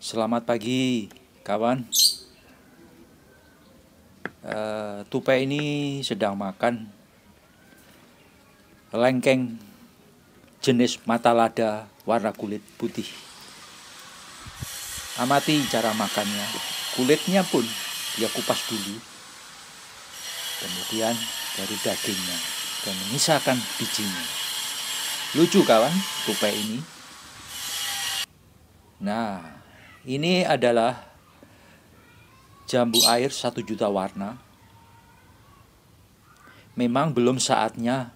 Selamat pagi, kawan. Uh, eh, tupai ini sedang makan lengkeng jenis mata lada warna kulit putih. Amati cara makannya. Kulitnya pun dia kupas dulu. Kemudian dari dagingnya dan menyisakan bijinya. Lucu kawan, tupai ini. Nah, ini adalah jambu air satu juta warna. Memang belum saatnya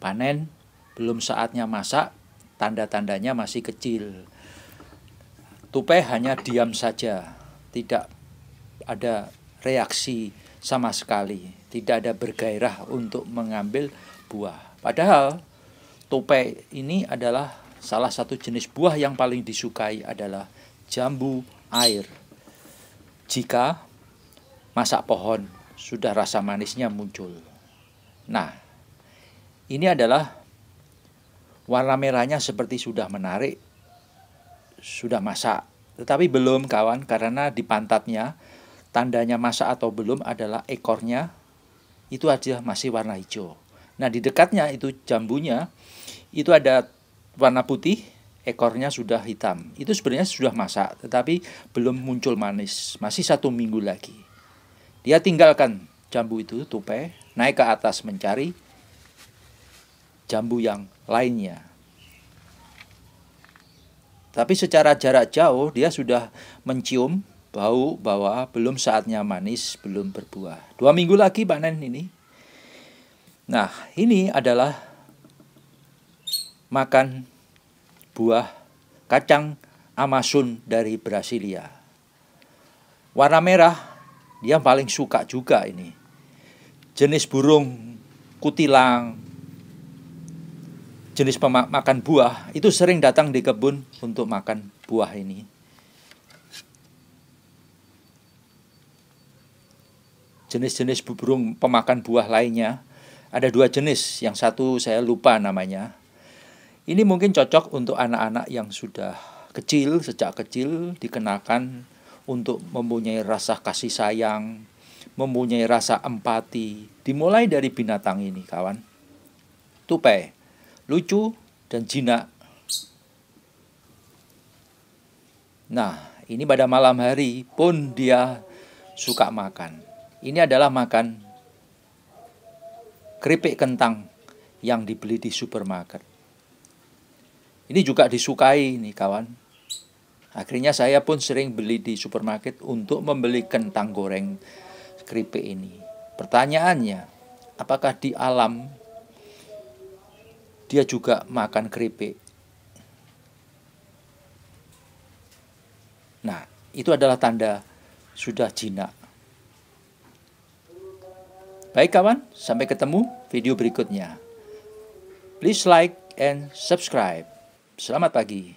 panen, belum saatnya masak, tanda-tandanya masih kecil. Tupai hanya diam saja, tidak ada reaksi sama sekali, tidak ada bergairah untuk mengambil buah. Padahal tupai ini adalah Salah satu jenis buah yang paling disukai adalah jambu air. Jika masak pohon, sudah rasa manisnya muncul. Nah, ini adalah warna merahnya seperti sudah menarik, sudah masak. Tetapi belum kawan, karena di pantatnya tandanya masak atau belum adalah ekornya itu aja masih warna hijau. Nah di dekatnya itu jambunya itu ada warna putih, ekornya sudah hitam. Itu sebenarnya sudah masak, tetapi belum muncul manis. Masih satu minggu lagi. Dia tinggalkan jambu itu, tupai, naik ke atas mencari jambu yang lainnya. Tapi secara jarak jauh dia sudah mencium bau bahwa belum saatnya manis, belum berbuah. Dua minggu lagi panen ini. Nah, ini adalah makan buah kacang Amazon dari Brasilia. Warna merah dia paling suka juga ini. Jenis burung kutilang, jenis pemakan buah itu sering datang di kebun untuk makan buah ini. Jenis-jenis burung pemakan buah lainnya ada dua jenis, yang satu saya lupa namanya, ini mungkin cocok untuk anak-anak yang sudah kecil, sejak kecil dikenakan untuk mempunyai rasa kasih sayang, mempunyai rasa empati. Dimulai dari binatang ini, kawan. Tupai, lucu dan jinak. Nah, ini pada malam hari pun dia suka makan. Ini adalah makan keripik kentang yang dibeli di supermarket. Ini juga disukai nih kawan. Akhirnya saya pun sering beli di supermarket untuk membeli kentang goreng keripik ini. Pertanyaannya, apakah di alam dia juga makan keripik? Nah, itu adalah tanda sudah jinak. Baik kawan, sampai ketemu video berikutnya. Please like and subscribe. Selamat pagi.